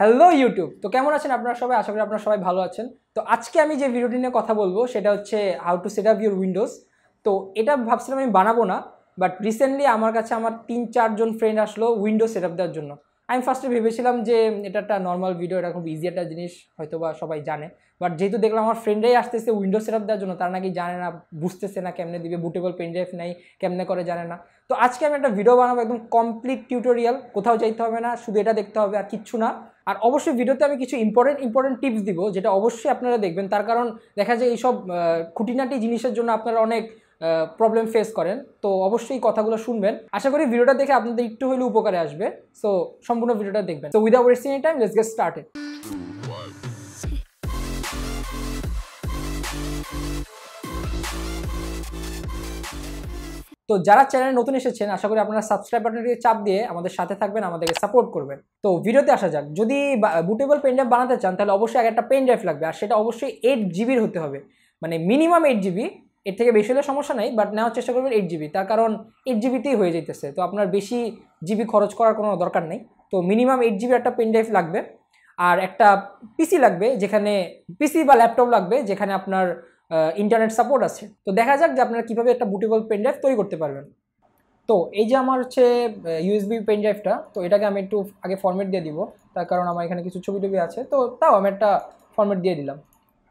hello YouTube তো কেমন আছেন আপনারা সবাই আশা করি আপনারা সবাই ভালো আছেন তো আজকে আমি যে ভিডিওটি নিয়ে কথা বলবো সেটা হচ্ছে how to set up your Windows তো এটা ভাবছিলাম আমি বানাবো না বাট রিসেন্টলি আমার কাছে আমার তিন চারজন ফ্রেন্ড আসলো উইন্ডোজ সেট আপ দেওয়ার জন্য আমি ফার্স্টে ভেবেছিলাম যে এটা একটা নর্মাল ভিডিও এটা খুব ইজি একটা জিনিস হয়তো বা সবাই জানে বাট যেহেতু দেখলাম আমার ফ্রেন্ডরাই আসতেছে উইন্ডো সেট আপ দেওয়ার জন্য তারা নাকি জানে না বুঝতেছে না কেমনে দিবে বুটেবল পেন ড্রাইভ নেই কেমনে করে জানে না তো আজকে আমি একটা ভিডিও বানাবো একদম কমপ্লিট টিউটোরিয়াল কোথাও যাইতে হবে না শুধু এটা দেখতে হবে আর কিচ্ছু না আর অবশ্যই ভিডিওতে আমি কিছু ইম্পর্টেন্ট ইম্পর্টেন্ট টিপস দিব যেটা অবশ্যই আপনারা দেখবেন তার কারণ দেখা যায় এইসব খুঁটিনাটি জিনিসের জন্য আপনারা অনেক প্রবলেম ফেস করেন তো অবশ্যই কথাগুলো শুনবেন আশা করি ভিডিওটা দেখে আপনাদের একটু হইলে উপকারে আসবে সো সম্পূর্ণ ভিডিওটা দেখবেন তো without wasting time let's get started তো যারা চ্যানেলে নতুন এসেছেন আশা করি আপনারা সাবস্ক্রাইব বাটনটিকে চাপ দিয়ে আমাদের সাথে থাকবেন আমাদেরকে সাপোর্ট করবেন তো ভিডিওতে আসা যাক যদি বুটেবল পেন ড্রাইভ বানাতে চান তাহলে অবশ্যই এক একটা পেন ড্রাইভ লাগবে আর সেটা অবশ্যই এইট জিবির হতে হবে মানে মিনিমাম এইট জিবি এর থেকে বেশি হলে সমস্যা নেই বাট নেওয়ার চেষ্টা করবেন এইট জিবি তার কারণ এইট জিবিতেই হয়ে যেতেছে তো আপনার বেশি জিবি খরচ করার কোনো দরকার নেই তো মিনিমাম এইট জিবির একটা পেন ড্রাইভ লাগবে আর একটা পিসি লাগবে যেখানে পিসি বা ল্যাপটপ লাগবে যেখানে আপনার ইন্টারনেট সাপোর্ট আছে তো দেখা যাক যে আপনারা কীভাবে একটা বুটেবল পেন ড্রাইভ তৈরি করতে পারবেন তো এই যে আমার হচ্ছে ইউএসবি পেন ড্রাইভটা তো এটাকে আমি একটু আগে ফর্মেট দিয়ে দিব তার কারণ আমার এখানে কিছু ছবি টবি আছে তো তাও আমি একটা ফর্মেট দিয়ে দিলাম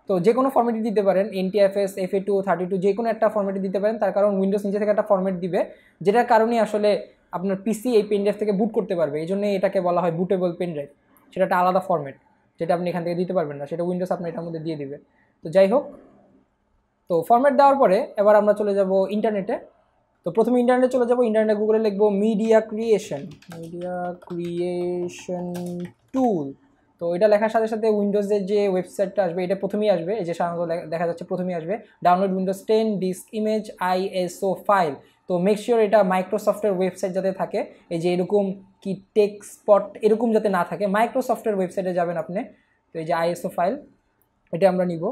তো যে কোনো ফর্মেটে দিতে পারেন NTFS F A T thirty two যে কোনো একটা ফর্মেটে দিতে পারেন তার কারণ উইন্ডোজ নিচে থেকে একটা ফর্মেট দিবে যেটার কারণে আসলে আপনার পিসি এই পেন ড্রাইভ থেকে বুট করতে পারবে এই জন্যই এটাকে বলা হয় বুটেবল পেন ড্রাইভ সেটা একটা আলাদা ফর্মেট যেটা আপনি এখান থেকে দিতে পারবেন না সেটা উইন্ডোজ আপনি এটার মধ্যে দিয়ে দিবে তো যাই হোক তো ফর্ম্যাট দেওয়ার পরে এবার আমরা চলে যাব ইন্টারনেটে তো প্রথমে ইন্টারনেটে চলে যাব ইন্টারনেটে গুগলে লিখব media creation media creation tool তো এটা লেখার সাথে সাথে উইন্ডোজের যে ওয়েবসাইটটা আসবে এটা প্রথমেই আসবে এই যে সাধারণত দেখা যাচ্ছে প্রথমেই আসবে download Windows ten disk image ISO file তো মেক শিওর এটা মাইক্রোসফটের ওয়েবসাইট যাতে থাকে এই যে এরকম কি টেক স্পট এরকম যাতে না থাকে মাইক্রোসফটের ওয়েবসাইটে যাবেন আপনি তো এই যে আইএসও ফাইল এটা আমরা নিব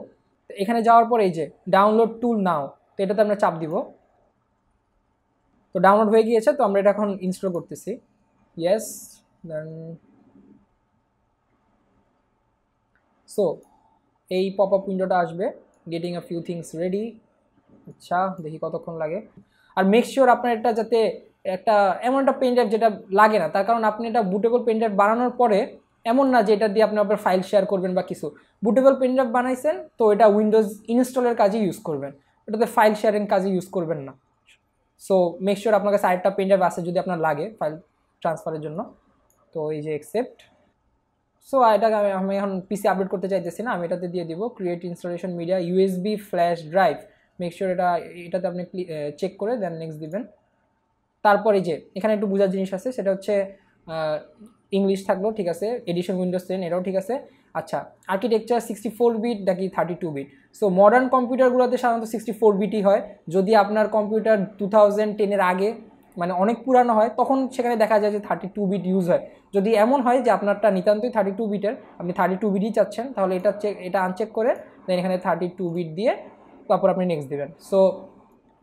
তো এখানে যাওয়ার পর এই যে ডাউনলোড টুল নাও তো এটাতে আমরা চাপ দিব তো ডাউনলোড হয়ে গিয়েছে তো আমরা এটা এখন ইনস্টল করতেছি ইয়েস দেন সো এই পপ আপ উইন্ডোটা আসবে getting a few things ready আচ্ছা দেখি কতক্ষণ লাগে আর মেক শিওর আপনার এটা যাতে একটা এমন একটা পেন ড্রাইভ যেটা লাগে না তার কারণ আপনি এটা বুটেবল পেন ড্রাইভ বানানোর পরে এমন না যে এটা দিয়ে আপনি আপনার ফাইল শেয়ার করবেন বা কিছু বুটেবল পেন ড্রাইভ বানাইছেন তো এটা উইন্ডোজ ইনস্টলের কাজে ইউজ করবেন এটাতে ফাইল শেয়ারিং কাজে ইউজ করবেন না সো মেক শিওর আপনার কাছে আরেকটা পেন ড্রাইভ আছে যদি আপনার লাগে ফাইল ট্রান্সফারের জন্য তো এই যে এক্সেপ্ট সো এটাকে আমি আমি এখন পিসি আপডেট করতে চাইতেছি না আমি এটাতে দিয়ে দিব create installation media USB flash drive make sure এটা এটাতে আপনি চেক করে দেন নেক্সট দিবেন তারপরে যে এখানে একটু বোঝার জিনিস আছে সেটা হচ্ছে ইংলিশ থাকলো ঠিক আছে এডিশন উইন্ডোজ টেন এটাও ঠিক আছে আচ্ছা আর্কিটেকচার সিক্সটি ফোর বিট নাকি thirty two bit so modern কম্পিউটারগুলোতে সাধারণত সিক্সটি ফোর বিটই হয় যদি আপনার কম্পিউটার টু থাউজেন্ড টেনের আগে মানে অনেক পুরানো হয় তখন সেখানে দেখা যায় যে থার্টি টু বিট ইউজ হয় যদি এমন হয় যে আপনারটা নিতান্তই থার্টি টু বিটের আপনি থার্টি টু বিটই চাচ্ছেন তাহলে এটা চেক এটা আনচেক করে দেন এখানে থার্টি টু বিট দিয়ে তারপর আপনি নেক্সট দেবেন সো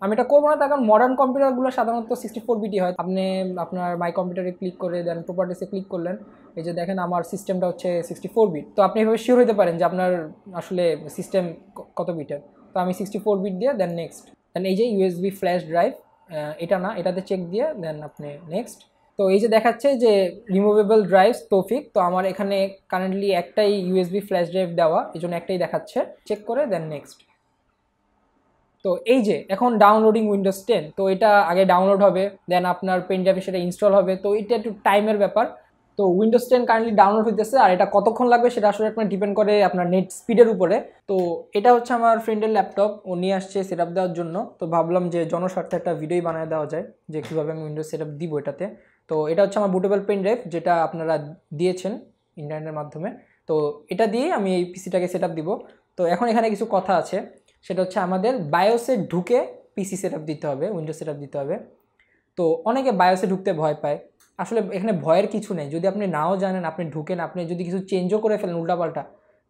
আমি এটা করবো না তার কারণ মডার্ন কম্পিউটারগুলো সাধারণত সিক্সটি ফোর বিটি হয় আপনি আপনার মাই কম্পিউটারে ক্লিক করে দেন প্রপার্টিসে ক্লিক করলেন এই যে দেখেন আমার সিস্টেমটা হচ্ছে সিক্সটি ফোর বিট তো আপনি এভাবে শিওর হতে পারেন যে আপনার আসলে সিস্টেম কত বিটের তো আমি সিক্সটি ফোর বিট দিয়ে দেন নেক্সট দেন এই যে ইউএসবি ফ্ল্যাশ ড্রাইভ এটা না এটাতে চেক দিয়ে দেন আপনি নেক্সট তো এই যে দেখাচ্ছে যে রিমুভেবল ড্রাইভস তৌফিক তো আমার এখানে কারেন্টলি একটাই ইউএসবি ফ্ল্যাশ ড্রাইভ দেওয়া এই জন্য একটাই দেখাচ্ছে চেক করে দেন নেক্সট তো এই যে এখন ডাউনলোডিং উইন্ডোজ টেন তো এটা আগে ডাউনলোড হবে দেন আপনার পেন ড্রাইভে সেটা ইনস্টল হবে তো এটা একটু টাইমের ব্যাপার তো উইন্ডোজ টেন কারেন্টলি ডাউনলোড হইতেছে আর এটা কতক্ষণ লাগবে সেটা আসলে আপনার ডিপেন্ড করে আপনার নেট স্পিডের উপরে তো এটা হচ্ছে আমার ফ্রেন্ডের ল্যাপটপ ও নিয়ে আসছে সেট দেওয়ার জন্য তো ভাবলাম যে জনস্বার্থে একটা ভিডিওই বানিয়ে দেওয়া যায় যে কীভাবে আমি উইন্ডোজ সেট দিব এটাতে তো এটা হচ্ছে আমার বুটেবল পেন ড্রাইভ যেটা আপনারা দিয়েছেন ইন্টারনেটের মাধ্যমে তো এটা দিয়ে আমি এই পিসিটাকে সেট দিব তো এখন এখানে কিছু কথা আছে সেটা হচ্ছে আমাদের বায়োসে ঢুকে পিসি সেট দিতে হবে উইন্ডো সেট দিতে হবে তো অনেকে বায়োসে ঢুকতে ভয় পায় আসলে এখানে ভয়ের কিছু নেই যদি আপনি নাও জানেন আপনি ঢুকেন আপনি যদি কিছু চেঞ্জও করে ফেলেন উল্টাপাল্টা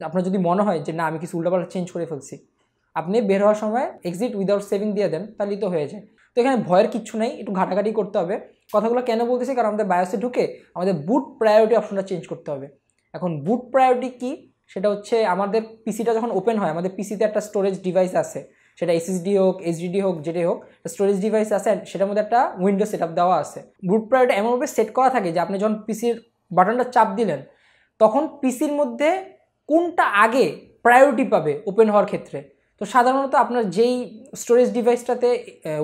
আপনার যদি মনে হয় যে না আমি কিছু উল্টাপাল্টা চেঞ্জ করে ফেলছি আপনি বের হওয়ার সময় এক্সিট উইদাউট সেভিং দিয়ে দেন তাহলেই তো হয়ে যায় তো এখানে ভয়ের কিচ্ছু নেই একটু ঘাটাঘাটি করতে হবে কথাগুলো কেন বলতেছি কারণ আমাদের বায়োসে ঢুকে আমাদের বুট প্রায়োরিটি অপশনটা চেঞ্জ করতে হবে এখন বুট প্রায়োরিটি কী সেটা হচ্ছে আমাদের পিসিটা যখন ওপেন হয় আমাদের পিসিতে একটা স্টোরেজ ডিভাইস আছে সেটা এসএসডি হোক এইচডিডি হোক যেটাই হোক স্টোরেজ ডিভাইস আছে সেটার মধ্যে একটা উইন্ডো সেট আপ দেওয়া আছে বুট প্রায়োরিটি এমনভাবে সেট করা থাকে যে আপনি যখন পিসির বাটনটা চাপ দিলেন তখন পিসির মধ্যে কোনটা আগে প্রায়োরিটি পাবে ওপেন হওয়ার ক্ষেত্রে তো সাধারণত আপনার যেই স্টোরেজ ডিভাইসটাতে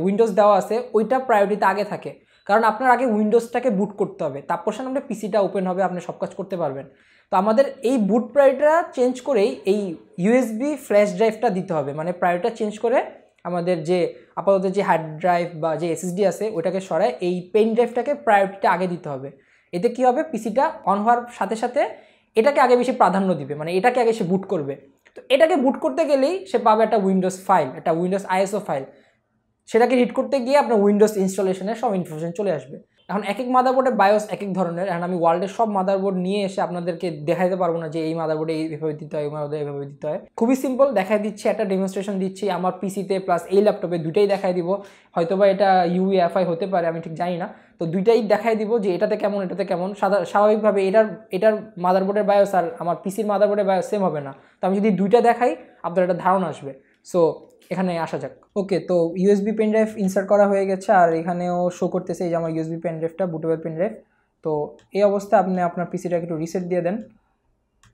উইন্ডোজ দেওয়া আছে ওইটা প্রায়োরিটিতে আগে থাকে কারণ আপনার আগে উইন্ডোজটাকে বুট করতে হবে তারপর সামনে আপনার পিসিটা ওপেন হবে আপনি সব কাজ করতে পারবেন তো আমাদের এই বুট প্রায়োরিটা চেঞ্জ করেই এই ইউএসবি ফ্ল্যাশ ড্রাইভটা দিতে হবে মানে প্রায়োরিটা চেঞ্জ করে আমাদের যে আপাতত যে হার্ড ড্রাইভ বা যে এসএসডি আছে ওটাকে সরায় এই পেন ড্রাইভটাকে প্রায়োরিটিটা আগে দিতে হবে এতে কি হবে পিসিটা অন হওয়ার সাথে সাথে এটাকে আগে বেশি প্রাধান্য দিবে মানে এটাকে আগে সে বুট করবে তো এটাকে বুট করতে গেলেই সে পাবে একটা উইন্ডোজ ফাইল একটা উইন্ডোজ আইএসও ফাইল সেটাকে রিড করতে গিয়ে আপনার উইন্ডোজ ইনস্টলেশনের সব ইনফরমেশন চলে আসবে এখন এক এক মাদারবোর্ডের বায়োস এক এক ধরনের এখন আমি ওয়ার্ল্ডের সব মাদারবোর্ড নিয়ে এসে আপনাদেরকে দেখাইতে পারবো না যে এই মাদারবোর্ডে এইভাবে দিতে হয় এই মাদারবোর্ডে এইভাবে দিতে হয় খুবই সিম্পল দেখাই দিচ্ছি একটা ডেমনস্ট্রেশন দিচ্ছি আমার পিসিতে প্লাস এই ল্যাপটপে দুটাই দেখাই দিব হয়তোবা এটা ইউএফআই হতে পারে আমি ঠিক জানি না তো দুইটাই দেখাই দিব যে এটাতে কেমন এটাতে কেমন স্বাভাবিকভাবে এটার এটার মাদারবোর্ডের বায়োস আর আমার পিসির মাদারবোর্ডের বায়োস সেম হবে না তো আমি যদি দুইটা দেখাই আপনার একটা ধারণা আসবে সো এখানে আসা যাক ওকে তো ইউএসবি পেন ড্রাইভ ইনসার্ট করা হয়ে গেছে আর এখানেও শো করতেছে এই যে আমার ইউএসবি পেন ড্রাইভটা বুটেবল পেন ড্রাইভ তো এই অবস্থায় আপনি আপনার পিসিটাকে একটু রিসেট দিয়ে দেন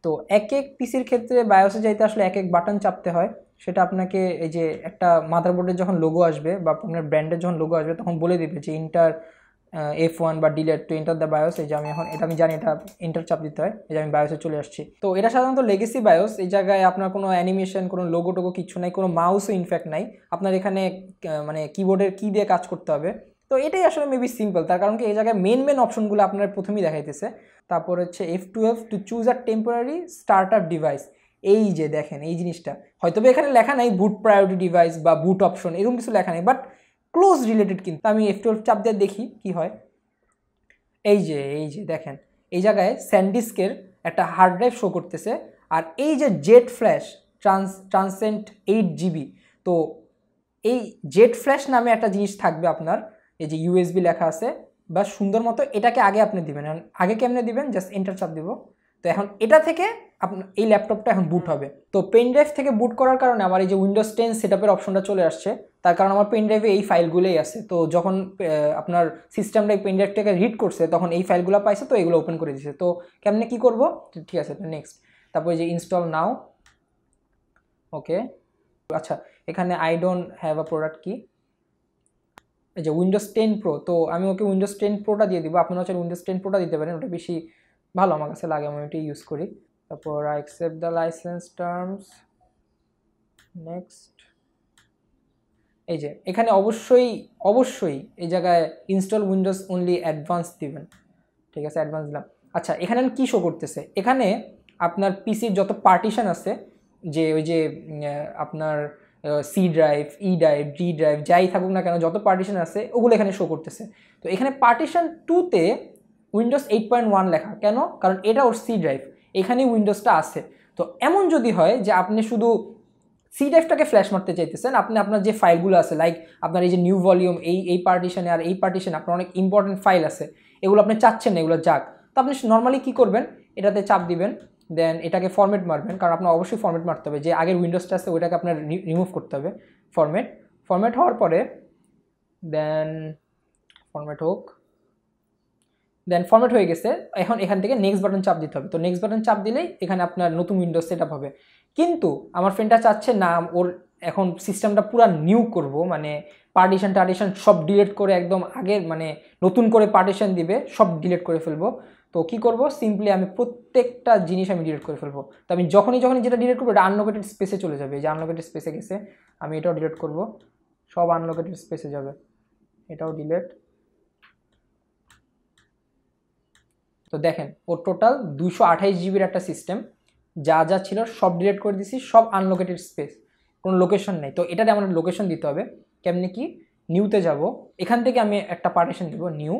তো এক এক পিসির ক্ষেত্রে বায়োসে যাইতে আসলে এক এক বাটন চাপতে হয় সেটা আপনাকে এই যে একটা মাদারবোর্ডের যখন লোগো আসবে বা আপনার ব্র্যান্ডের যখন লোগো আসবে তখন বলে দেবে যে ইন্টার এফ ওয়ান বা delete to enter the BIOS এই যে আমি এখন এটা আমি জানি এটা ইন্টার চাপ দিতে হয় এই যে আমি বায়োসে চলে আসছি তো এটা সাধারণত লেগেসি বায়োস এই জায়গায় আপনার কোনো অ্যানিমেশন কোনো লোগো টোগো কিছু নাই কোনো মাউসও ইনফ্যাক্ট নাই আপনার এখানে মানে কিবোর্ডের কী দিয়ে কাজ করতে হবে তো এটাই আসলে মেবি সিম্পল তার কারণ কি এই জায়গায় মেন মেন অপশনগুলো আপনার প্রথমেই দেখাইতেছে তারপর হচ্ছে এফ টুয়েলভ টু চুজ আর টেম্পোরারি স্টার্টআপ ডিভাইস এই যে দেখেন এই জিনিসটা হয়তো এখানে লেখা নাই বুট প্রায়োরিটি ডিভাইস বা বুট অপশন এরকম কিছু লেখা নেই বাট ক্লোজ রিলেটেড কিন্তু আমি এফ টুয়েলভ চাপ দিয়ে দেখি কি হয় এই যে এই যে দেখেন এই জায়গায় স্যান্ডিস্কের একটা হার্ড ড্রাইভ শো করতেছে আর এই যে Jet Flash trans Transcend eight GB তো এই জেট ফ্ল্যাশ নামে একটা জিনিস থাকবে আপনার এই যে ইউএসবি লেখা আছে বা সুন্দর মতো এটাকে আগে আপনি দিবেন এখন আগে কেমনে দিবেন জাস্ট এন্টার চাপ দিব তো এখন এটা থেকে আপনার এই ল্যাপটপটা এখন বুট হবে তো পেন ড্রাইভ থেকে বুট করার কারণে আমার এই যে উইন্ডোজ টেন সেট অপশনটা চলে আসছে তার কারণ আমার পেন ড্রাইভে এই ফাইলগুলোই আছে তো যখন আপনার সিস্টেমটা এই পেন ড্রাইভটাকে রিড করছে তখন এই ফাইলগুলো পাইছে তো এগুলো ওপেন করে দিছে তো কেমনে কি করব ঠিক আছে নেক্সট তারপরে যে ইনস্টল নাও ওকে আচ্ছা এখানে I don't have a product key এই যে উইন্ডোজ টেন প্রো তো আমি ওকে উইন্ডোজ টেন প্রোটা দিয়ে দিব আপনারা হচ্ছে উইন্ডোজ টেন প্রোটা দিতে পারেন ওটা বেশি ভালো আমার কাছে লাগে আমি ওইটাই ইউজ করি তারপর I accept the license terms next এই যে এখানে অবশ্যই অবশ্যই এই জায়গায় ইনস্টল উইন্ডোজ অনলি অ্যাডভান্স দিবেন ঠিক আছে অ্যাডভান্স দিলাম আচ্ছা এখানে কী শো করতেছে এখানে আপনার পিসির যত পার্টিশন আছে যে ওই যে আপনার C drive E drive D drive যাই থাকুক না কেন যত পার্টিশন আছে ওগুলো এখানে শো করতেছে তো এখানে পার্টিশান টুতে উইন্ডোজ এইট পয়েন্ট ওয়ান লেখা কেন কারণ এটা ওর সি ড্রাইভ এখানে উইন্ডোজটা আছে তো এমন যদি হয় যে আপনি শুধু সি ড্রাইভটাকে ফ্ল্যাশ মারতে চাইতেছেন আপনি আপনার যে ফাইলগুলো আছে লাইক আপনার এই যে নিউ ভলিউম এই এই পার্টিশনে আর এই পার্টিশনে আপনার অনেক ইম্পর্টেন্ট ফাইল আছে এগুলো আপনি চাচ্ছেন না এগুলো যাক তো আপনি নর্মালি কী করবেন এটাতে চাপ দিবেন দেন এটাকে ফর্মেট মারবেন কারণ আপনার অবশ্যই ফর্মেট মারতে হবে যে আগের উইন্ডোজটা আছে ওইটাকে আপনার রিমুভ করতে হবে ফর্মেট ফর্মেট হওয়ার পরে দেন ফর্মেট হোক দেন ফর্মেট হয়ে গেছে এখন এখান থেকে নেক্সট বাটন চাপ দিতে হবে তো নেক্সট বাটন চাপ দিলেই এখানে আপনার নতুন উইন্ডো সেট হবে কিন্তু আমার ফ্রেন্ডটা চাচ্ছে না ওর এখন সিস্টেমটা পুরো নিউ করব মানে পার্টিশন টার্টিশন সব ডিলেট করে একদম আগের মানে নতুন করে পার্টিশন দিবে সব ডিলেট করে ফেলবো তো কি করব সিম্পলি আমি প্রত্যেকটা জিনিস আমি ডিলেট করে ফেলবো তো আমি যখনই যখনই যেটা ডিলেট করবো এটা আনলোকেটেড স্পেসে চলে যাবে যে আনলোকেটেড স্পেসে গেছে আমি এটাও ডিলেট করব সব আনলোকেটেড স্পেসে যাবে এটাও ডিলেট তো দেখেন ওর টোটাল দুশো আঠাইশ জিবির একটা সিস্টেম যা যা ছিল সব ডিলেট করে দিছি সব আনলোকেটেড স্পেস কোনো লোকেশন নেই তো এটাতে আমার লোকেশন দিতে হবে কেমনি কি নিউতে যাব এখান থেকে আমি একটা পার্টিশন দিব নিউ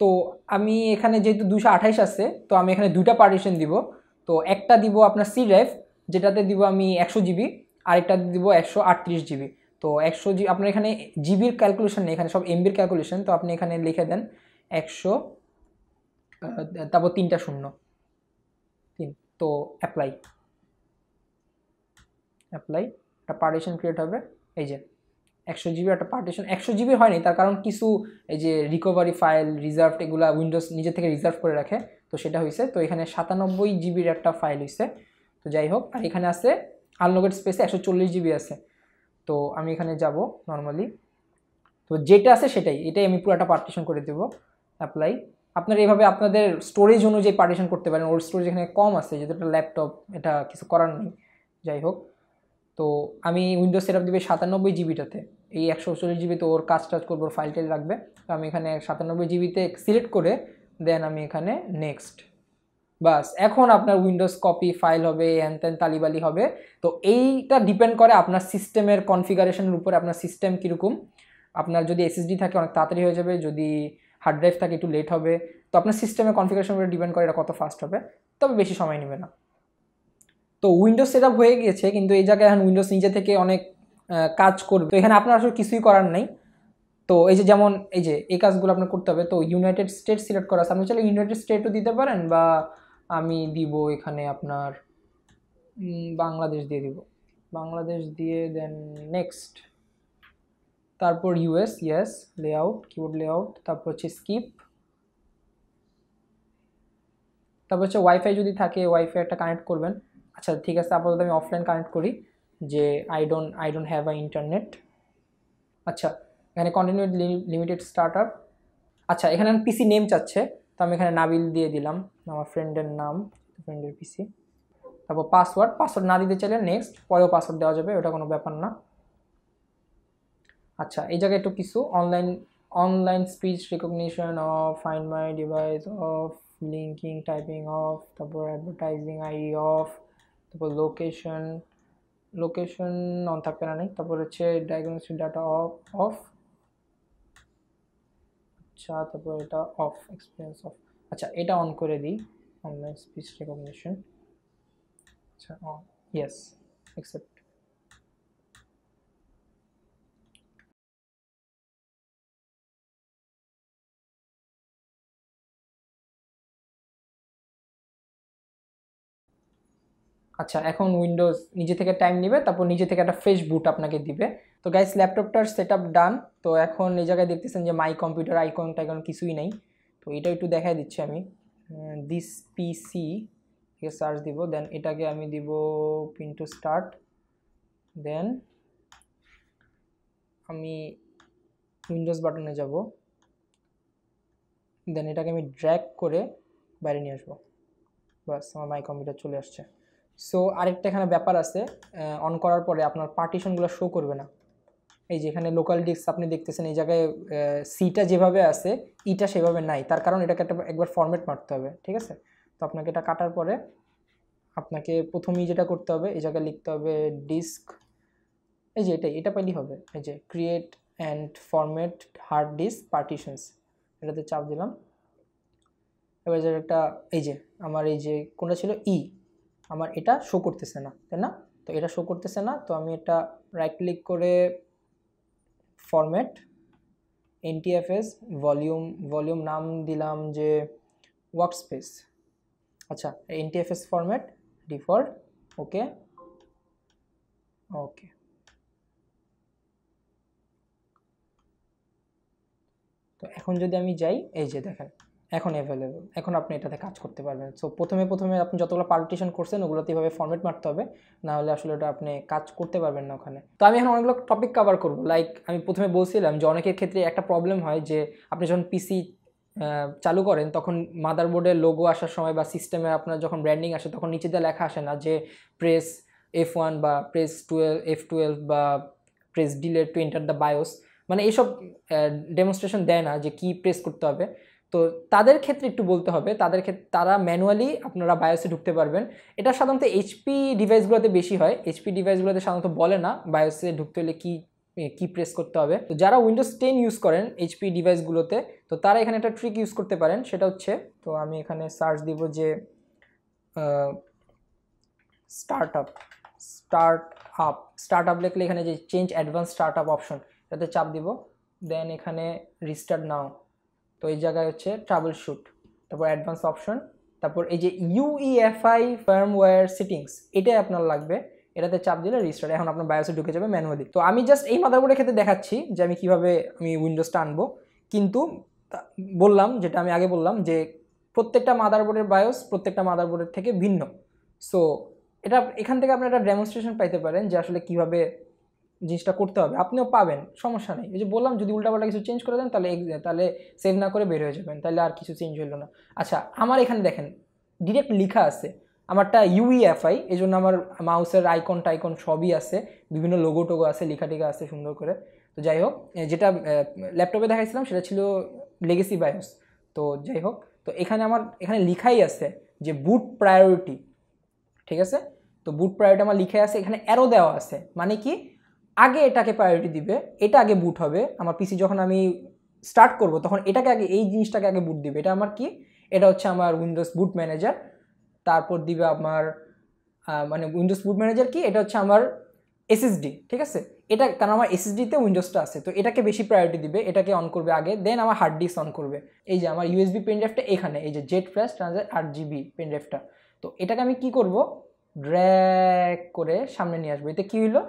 তো আমি এখানে যেহেতু দুশো আঠাইশ আছে তো আমি এখানে দুটা পার্টিশন দিব তো একটা দিব আপনার সি ড্রাইভ যেটাতে দিব আমি একশো জিবি আরেকটা দিব একশো আটত্রিশ জিবি তো একশো জি আপনার এখানে জিবির ক্যালকুলেশন নেই এখানে সব এমবির ক্যালকুলেশন তো আপনি এখানে লিখে দেন একশো তারপর তিনটা শূন্য তিন তো অ্যাপ্লাই অ্যাপ্লাই একটা পার্টিশন ক্রিয়েট হবে এই যে একশো জিবি একটা পার্টিশন একশো জিবি হয়নি তার কারণ কিছু এই যে রিকভারি ফাইল রিজার্ভ এগুলো উইন্ডোজ নিজে থেকে রিজার্ভ করে রাখে তো সেটা হয়েছে তো এখানে সাতানব্বই জিবির একটা ফাইল হয়েছে তো যাই হোক আর এখানে আছে আনলকেড স্পেসে একশো চল্লিশ জিবি আছে তো আমি এখানে যাব নর্মালি তো যেটা আছে সেটাই এটাই আমি পুরোটা পার্টিশন করে দেবো অ্যাপ্লাই আপনারা এইভাবে আপনাদের স্টোরেজ অনুযায়ী পার্টিশন করতে পারেন ওর স্টোরেজ এখানে কম আছে যেহেতু একটা ল্যাপটপ এটা কিছু করার নেই যাই হোক তো আমি উইন্ডোজ সেট আপ দেবে সাতানব্বই জিবিটাতে এই একশো চল্লিশ জিবিতে ওর কাজ টাজ করবো ফাইল টাইল রাখবে তো আমি এখানে সাতানব্বই জিবিতে সিলেক্ট করে দেন আমি এখানে নেক্সট বাস এখন আপনার উইন্ডোজ কপি ফাইল হবে হ্যান ত্যান তালিবালি হবে তো এইটা ডিপেন্ড করে আপনার সিস্টেমের কনফিগারেশনের উপরে আপনার সিস্টেম কীরকম আপনার যদি এসএসডি থাকে অনেক তাড়াতাড়ি হয়ে যাবে যদি হার্ড ড্রাইভ থাকে একটু লেট হবে তো আপনার সিস্টেমে কনফিগারেশন উপরে ডিপেন্ড করে এটা কত ফাস্ট হবে তবে বেশি সময় নেবে না তো উইন্ডোজ সেট হয়ে গিয়েছে কিন্তু এই জায়গায় এখন উইন্ডোজ নিজে থেকে অনেক কাজ করবে তো এখানে আপনার আসলে কিছুই করার নেই তো এই যে যেমন এই যে এই কাজগুলো আপনার করতে হবে তো ইউনাইটেড স্টেট সিলেক্ট করা আছে আপনি চাইলে ইউনাইটেড স্টেটও দিতে পারেন বা আমি দিব এখানে আপনার বাংলাদেশ দিয়ে দিব বাংলাদেশ দিয়ে দেন নেক্সট তারপর US yes layout keyboard layout তারপর হচ্ছে স্কিপ তারপর হচ্ছে ওয়াইফাই যদি থাকে ওয়াইফাই একটা কানেক্ট করবেন আচ্ছা ঠিক আছে আপাতত আমি অফলাইন কানেক্ট করি যে I don't I don't have a internet আচ্ছা এখানে কন্টিনিউ লিমিটেড স্টার্ট আপ আচ্ছা এখানে পিসি নেম চাচ্ছে তো আমি এখানে নাবিল দিয়ে দিলাম আমার ফ্রেন্ডের নাম ফ্রেন্ডের পিসি তারপর পাসওয়ার্ড পাসওয়ার্ড না দিতে চাইলে নেক্সট পরেও পাসওয়ার্ড দেওয়া যাবে ওটা কোনো ব্যাপার না আচ্ছা এই জায়গায় একটু কিছু online online speech recognition off find my device off linking typing off তারপর অ্যাডভার্টাইজিং আই অফ তারপর লোকেশন লোকেশন অন থাকবে না নেই তারপর হচ্ছে ডায়াগনোস্টিক ডাটা অফ অফ আচ্ছা তারপর এটা অফ এক্সপিরিয়েন্স অফ আচ্ছা এটা অন করে দিই অনলাইন স্পিচ রেকগনিশন আচ্ছা অন ইয়েস অ্যাকসেপ্ট আচ্ছা এখন উইন্ডোজ নিজে থেকে টাইম নেবে তারপর নিজে থেকে একটা ফ্রেশ বুট আপনাকে দিবে তো গাইস ল্যাপটপটার সেট আপ ডান তো এখন এই জায়গায় দেখতেছেন যে মাই কম্পিউটার আইকন টাইকন কিছুই নেই তো এটা একটু দেখাই দিচ্ছি আমি দিস পিসি থেকে সার্চ দিব দেন এটাকে আমি দিব পিন টু স্টার্ট দেন আমি উইন্ডোজ বাটনে যাব দেন এটাকে আমি ড্র্যাগ করে বাইরে নিয়ে আসবো বাস আমার মাই কম্পিউটার চলে আসছে সো আরেকটা এখানে ব্যাপার আছে অন করার পরে আপনার পার্টিশনগুলো শো করবে না এই যে এখানে লোকাল ডিস্ক আপনি দেখতেছেন এই জায়গায় সিটা যেভাবে আছে ইটা e সেভাবে নাই তার কারণ এটাকে একটা একবার ফরম্যাট মারতে হবে ঠিক আছে তো আপনাকে এটা কাটার পরে আপনাকে প্রথমেই যেটা করতে হবে এই জায়গায় লিখতে হবে ডিস্ক এই যে এটাই এটা পাইলেই হবে এই যে create and format hard disk partitions এটাতে চাপ দিলাম এবার যেটা একটা এই যে আমার এই যে কোনটা ছিল ই e, আমার এটা শো করতেছে না তাই না তো এটা শো করতেছে না তো আমি এটা রাইট ক্লিক করে ফরম্যাট এনটিএফএস ভলিউম ভলিউম নাম দিলাম যে ওয়ার্কস্পেস আচ্ছা NTFS format default okay okay তো এখন যদি আমি যাই এই যে দেখেন এখন অ্যাভেলেবেল এখন আপনি এটাতে কাজ করতে পারবেন সো প্রথমে প্রথমে আপনি যতগুলো পার্টিশন করছেন ওগুলোতে এভাবে ফর্মেট মারতে হবে না হলে আসলে ওটা আপনি কাজ করতে পারবেন না ওখানে তো আমি এখন অনেকগুলো টপিক কভার করব লাইক আমি প্রথমে বলছিলাম যে অনেকের ক্ষেত্রে একটা প্রবলেম হয় যে আপনি যখন পিসি চালু করেন তখন মাদারবোর্ডের লোগো আসার সময় বা সিস্টেমে আপনার যখন ব্র্যান্ডিং আসে তখন নিচে দিয়ে লেখা আসে না যে প্রেস এফ ওয়ান বা প্রেস টুয়েলভ এফ টুয়েলভ বা press delete to enter the BIOS মানে এইসব ডেমনস্ট্রেশন দেয় না যে কি প্রেস করতে হবে তো তাদের ক্ষেত্রে একটু বলতে হবে তাদের ক্ষেত্রে তারা ম্যানুয়ালি আপনারা বায়োসে ঢুকতে পারবেন এটা সাধারণত এইচপি ডিভাইসগুলোতে বেশি হয় এইচপি ডিভাইসগুলোতে সাধারণত বলে না বায়োসে ঢুকতে হলে কী কি প্রেস করতে হবে তো যারা উইন্ডোজ টেন ইউজ করেন এইচপি ডিভাইসগুলোতে তো তারা এখানে একটা ট্রিক ইউজ করতে পারেন সেটা হচ্ছে তো আমি এখানে সার্চ দিব যে start up start up start up লেখলে এখানে যে change advance start up option এটাতে চাপ দিব দেন এখানে রিস্টার্ট নাও তো এই জায়গায় হচ্ছে ট্রাবল শ্যুট তারপর অ্যাডভান্স অপশন তারপর এই যে ইউইএফআই ফার্মওয়্যার সিটিংস এটাই আপনার লাগবে এটাতে চাপ দিলে রিস্টার্ট এখন আপনার বায়োসে ঢুকে যাবে ম্যানুয়ালি তো আমি জাস্ট এই মাদারবোর্ডের ক্ষেত্রে দেখাচ্ছি যে আমি কীভাবে আমি উইন্ডোজটা আনবো কিন্তু বললাম যেটা আমি আগে বললাম যে প্রত্যেকটা মাদারবোর্ডের বায়োস প্রত্যেকটা মাদারবোর্ডের থেকে ভিন্ন সো এটা এখান থেকে আপনি একটা ডেমনস্ট্রেশন পাইতে পারেন যে আসলে কীভাবে জিনিসটা করতে হবে আপনিও পাবেন সমস্যা নেই যে বললাম যদি উল্টাপাল্টা কিছু চেঞ্জ করে দেন তাহলে তাহলে সেভ না করে বের হয়ে যাবেন তাহলে আর কিছু চেঞ্জ হলো না আচ্ছা আমার এখানে দেখেন ডিরেক্ট লেখা আছে আমারটা ইউইএফআই এই জন্য আমার মাউসের আইকন টাইকন সবই আছে বিভিন্ন লোগো টোগো আছে লেখা টিকা আছে সুন্দর করে তো যাই হোক যেটা ল্যাপটপে দেখাইছিলাম সেটা ছিল লেগেসি বায়োস তো যাই হোক তো এখানে আমার এখানে লিখাই আছে যে বুট প্রায়োরিটি ঠিক আছে তো বুট প্রায়োরিটি আমার লিখে আছে এখানে অ্যারো দেওয়া আছে মানে কি আগে এটাকে প্রায়োরিটি দিবে এটা আগে বুট হবে আমার পিসি যখন আমি স্টার্ট করব তখন এটাকে আগে এই জিনিসটাকে আগে বুট দিবে এটা আমার কি এটা হচ্ছে আমার উইন্ডোজ বুট ম্যানেজার তারপর দিবে আমার মানে উইন্ডোজ বুট ম্যানেজার কি এটা হচ্ছে আমার এসএসডি ঠিক আছে এটা কারণ আমার এসএসডিতে উইন্ডোজটা আছে তো এটাকে বেশি প্রায়োরিটি দিবে এটাকে অন করবে আগে দেন আমার হার্ড ডিস্ক অন করবে এই যে আমার ইউএসবি ড্রাইভটা এখানে এই যে জেট ফ্ল্যাশ ট্রান্সার আট জিবি ড্রাইভটা তো এটাকে আমি কি করব ড্র্যাক করে সামনে নিয়ে আসবো এতে কী হলো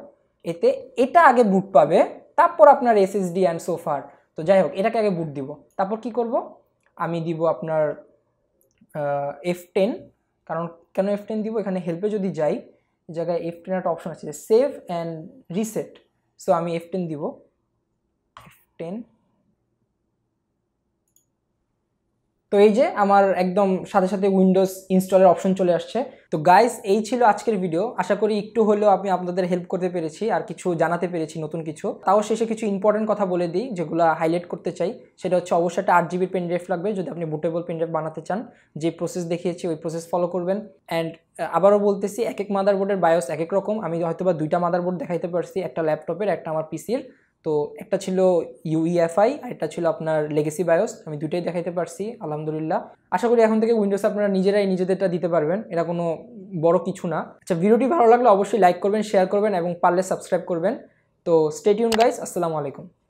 এতে এটা আগে বুট পাবে তারপর আপনার এসএসডি অ্যান্ড সোফার তো যাই হোক এটাকে আগে বুট দিব তারপর কি করব আমি দিব আপনার এফ টেন কারণ কেন এফ টেন দিব এখানে হেল্পে যদি যাই জায়গায় এফ টেন একটা অপশন আছে সেভ অ্যান্ড রিসেট সো আমি এফ টেন দিব এফ টেন তো এই যে আমার একদম সাথে সাথে উইন্ডোজ ইনস্টলের অপশন চলে আসছে তো গাইস এই ছিল আজকের ভিডিও আশা করি একটু হলেও আমি আপনাদের হেল্প করতে পেরেছি আর কিছু জানাতে পেরেছি নতুন কিছু তাও শেষে কিছু ইম্পর্টেন্ট কথা বলে দিই যেগুলো হাইলাইট করতে চাই সেটা হচ্ছে অবশ্যই একটা আট জিবির পেন ড্রাইভ লাগবে যদি আপনি বুটেবল পেন ড্রাইভ বানাতে চান যে প্রসেস দেখিয়েছি ওই প্রসেস ফলো করবেন অ্যান্ড আবারও বলতেছি এক এক মাদারবোর্ডের বায়োস এক এক রকম আমি হয়তো বা দুইটা মাদারবোর্ড দেখাইতে পারছি একটা ল্যাপটপের একটা আমার পিসির তো একটা ছিল ইউইএফআই e আর একটা ছিল আপনার লেগেসি বায়োস আমি দুটোই দেখাইতে পারছি আলহামদুলিল্লাহ আশা করি এখন থেকে উইন্ডোজ আপনারা নিজেরাই নিজেদেরটা দিতে পারবেন এটা কোনো বড় কিছু না আচ্ছা ভিডিওটি ভালো লাগলে অবশ্যই লাইক করবেন শেয়ার করবেন এবং পারলে সাবস্ক্রাইব করবেন তো স্টেটিউন গাইস আসসালামু আলাইকুম